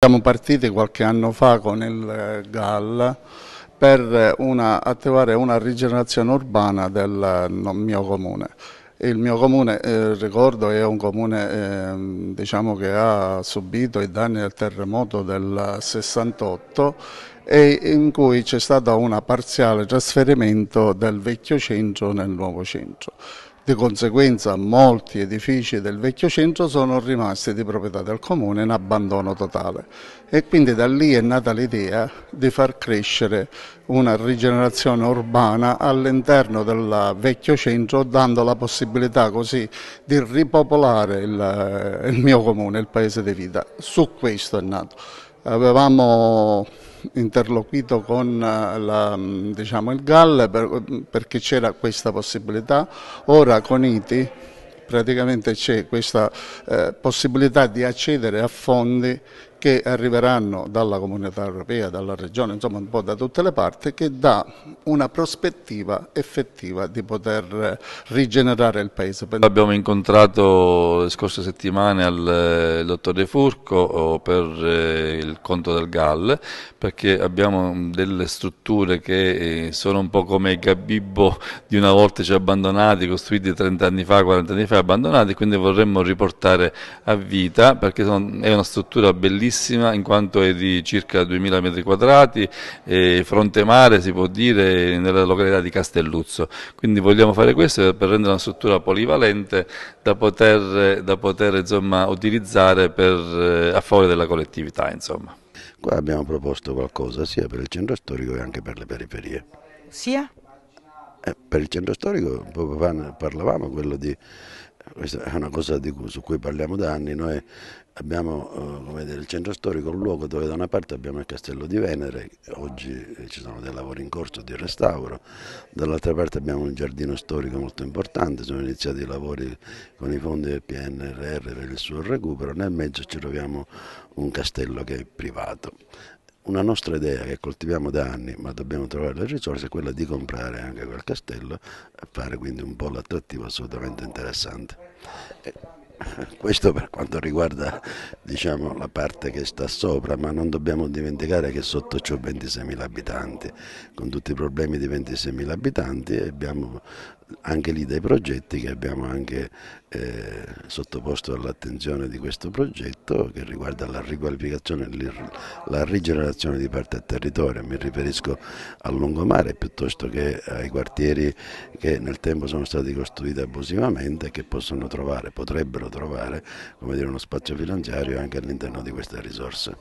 Siamo partiti qualche anno fa con il eh, GAL per una, attivare una rigenerazione urbana del mio comune. Il mio comune, eh, ricordo, è un comune eh, diciamo che ha subito i danni del terremoto del 68 e in cui c'è stato un parziale trasferimento del vecchio centro nel nuovo centro. Di conseguenza molti edifici del vecchio centro sono rimasti di proprietà del comune in abbandono totale e quindi da lì è nata l'idea di far crescere una rigenerazione urbana all'interno del vecchio centro dando la possibilità così di ripopolare il, il mio comune, il paese di vita. Su questo è nato. Avevamo interloquito con eh, la, mm, diciamo, il GAL per, perché c'era questa possibilità, ora con ITI praticamente c'è questa eh, possibilità di accedere a fondi che arriveranno dalla comunità europea, dalla regione, insomma un po' da tutte le parti, che dà una prospettiva effettiva di poter rigenerare il paese. Abbiamo incontrato le scorse settimane al eh, dottor De Furco oh, per eh, il conto del GAL, perché abbiamo mm, delle strutture che eh, sono un po' come il gabibbo di una volta ci cioè abbandonati, costruiti 30 anni fa, 40 anni fa, abbandonati, quindi vorremmo riportare a vita, perché è una struttura bellissima, bellissima in quanto è di circa 2000 metri quadrati, fronte mare si può dire nella località di Castelluzzo, quindi vogliamo fare questo per rendere una struttura polivalente da poter, da poter insomma, utilizzare per, eh, a favore della collettività. Insomma. Qua abbiamo proposto qualcosa sia per il centro storico che anche per le periferie. Sia? Eh, per il centro storico, parlavamo quello di questa è una cosa cui, su cui parliamo da anni, noi abbiamo eh, dire, il centro storico un luogo dove da una parte abbiamo il castello di Venere, oggi ci sono dei lavori in corso di restauro, dall'altra parte abbiamo un giardino storico molto importante, sono iniziati i lavori con i fondi del PNRR per il suo recupero, nel mezzo ci troviamo un castello che è privato una nostra idea che coltiviamo da anni, ma dobbiamo trovare le risorse, è quella di comprare anche quel castello e fare quindi un po' l'attrattivo assolutamente interessante. E eh, questo per quanto riguarda diciamo, la parte che sta sopra, ma non dobbiamo dimenticare che sotto c'è 26.000 abitanti, con tutti i problemi di 26.000 abitanti abbiamo anche lì dei progetti che abbiamo anche eh, sottoposto all'attenzione di questo progetto che riguarda la riqualificazione e la rigenerazione di parte del territorio, mi riferisco al lungomare piuttosto che ai quartieri che nel tempo sono stati costruiti abusivamente e che possono trovare, potrebbero trovare come dire, uno spazio finanziario anche all'interno di queste risorse.